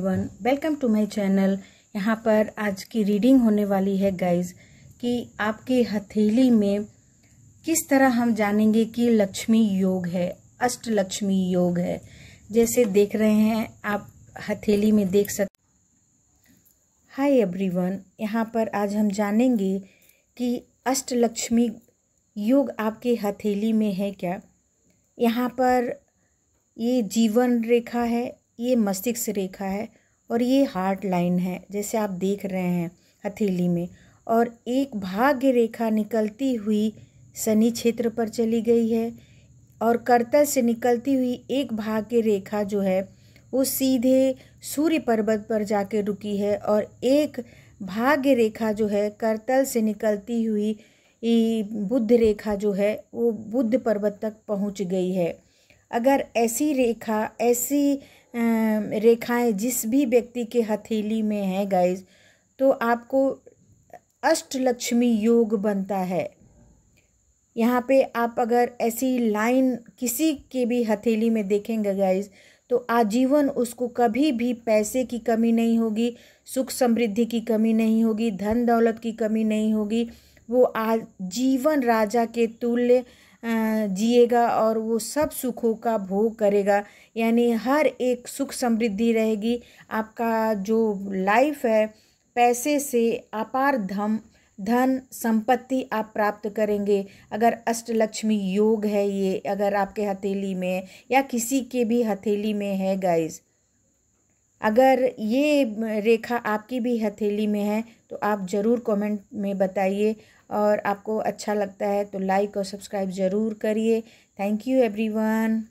everyone welcome to my channel यहाँ पर आज की रीडिंग होने वाली है गाइस कि आपके हथेली में किस तरह हम जानेंगे कि लक्ष्मी योग है अष्ट लक्ष्मी योग है जैसे देख रहे हैं आप हथेली में देख सकते हाय एवरीवन यहाँ पर आज हम जानेंगे कि अष्ट लक्ष्मी योग आपके हथेली में है क्या यहाँ पर ये जीवन रेखा है ये मस्तिष्क रेखा है और ये हार्ट लाइन है जैसे आप देख रहे हैं हथेली में और एक भाग्य रेखा निकलती हुई शनि क्षेत्र पर चली गई है और करतल से निकलती हुई एक भाग्य रेखा जो है वो सीधे सूर्य पर्वत पर जाके रुकी है और एक भाग्य रेखा जो है करतल से निकलती हुई बुद्ध रेखा जो है वो बुद्ध पर्वत तक पहुंच गई है अगर ऐसी रेखा ऐसी रेखाएं जिस भी व्यक्ति के हथेली में है गाइज तो आपको अष्टलक्ष्मी योग बनता है यहाँ पे आप अगर ऐसी लाइन किसी के भी हथेली में देखेंगे गाइज तो आजीवन उसको कभी भी पैसे की कमी नहीं होगी सुख समृद्धि की कमी नहीं होगी धन दौलत की कमी नहीं होगी वो आजीवन राजा के तुल्य जिएगा और वो सब सुखों का भोग करेगा यानी हर एक सुख समृद्धि रहेगी आपका जो लाइफ है पैसे से अपार धम धन संपत्ति आप प्राप्त करेंगे अगर अष्टलक्ष्मी योग है ये अगर आपके हथेली में या किसी के भी हथेली में है गाइस अगर ये रेखा आपकी भी हथेली में है तो आप ज़रूर कमेंट में बताइए और आपको अच्छा लगता है तो लाइक और सब्सक्राइब ज़रूर करिए थैंक यू एवरीवन